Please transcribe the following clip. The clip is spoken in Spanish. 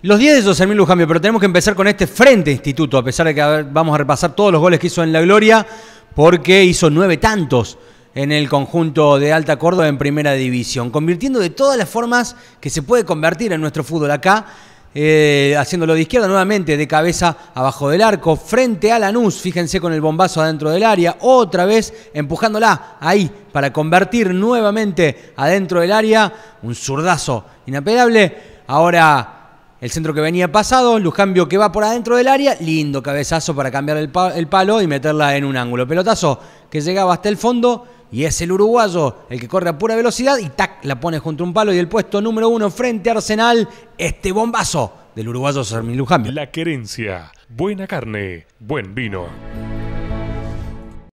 Los 10 de José Luján, pero tenemos que empezar con este frente instituto, a pesar de que vamos a repasar todos los goles que hizo en la gloria, porque hizo nueve tantos en el conjunto de Alta Córdoba en primera división, convirtiendo de todas las formas que se puede convertir en nuestro fútbol acá, eh, haciéndolo de izquierda nuevamente, de cabeza abajo del arco, frente a Lanús, fíjense con el bombazo adentro del área, otra vez empujándola ahí para convertir nuevamente adentro del área, un zurdazo inapelable, ahora el centro que venía pasado, Lujambio que va por adentro del área, lindo cabezazo para cambiar el, palo y meterla en un ángulo. Pelotazo que llegaba hasta el fondo y es el uruguayo el que corre a pura velocidad y tac, la pone junto a un palo y el puesto número uno frente a Arsenal, este bombazo del uruguayo Sermín Lujambio. La querencia, buena carne, buen vino.